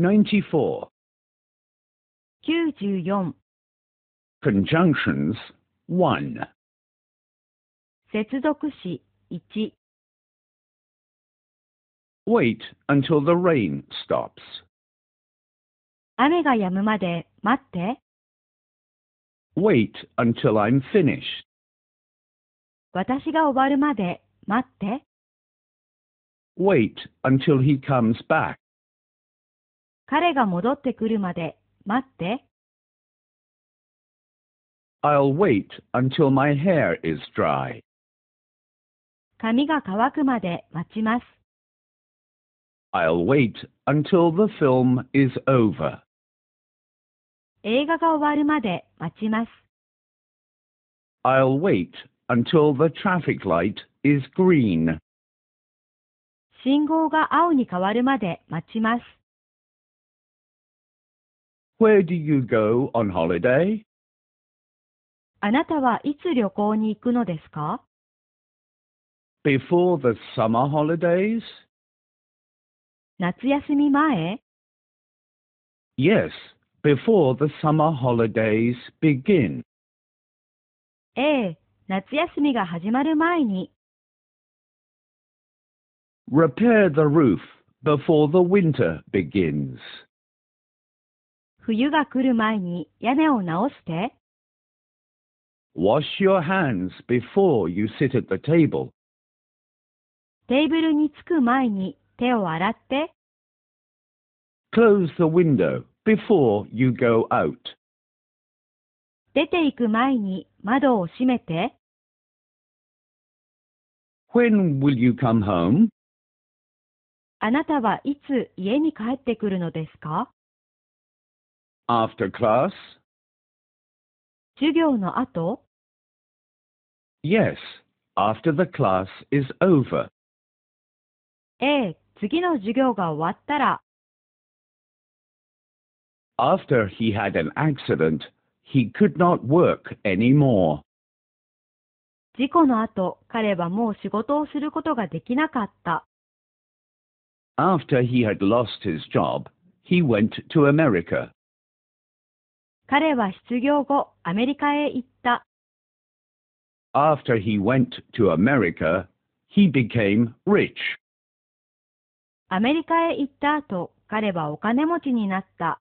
94 94Conjunctions 1接続詞1 Wait until the rain stops. 雨が止むまで待って Wait until I'm finished. 私が終わるまで待って Wait until he comes back. 彼が戻ってくるまで待って。I'll wait until my hair is dry. 髪が乾くまで待ちます。I'll wait until the film is over. 映画が終わるまで待ちます。I'll wait until the traffic light is green. 信号が青に変わるまで待ちます。Where do you go on holiday? あなたはいつ旅行に行くのですか Before the summer holidays? 夏休み前 Yes, before the summer holidays begin. ええ、夏休みが始まる前に Repair the roof before the winter begins. 冬が来る前に屋根を直して。Wash your hands before you sit at the table. テーブルに着く前に手を洗って。Close the window before you go out. 出て行く前に窓を閉めて。When will you come home? あなたはいつ家に帰ってくるのですか after class? 授業の後 Yes, after the class is over. ええ、次の授業が終わったら、After he had an accident, he could not work anymore. 事故の後、彼はもう仕事をすることができなかった。After he had lost his job, he went to America. 彼は失業後、アメリカへ行った。After he went to America, he became rich. アメリカへ行った後、彼はお金持ちになった。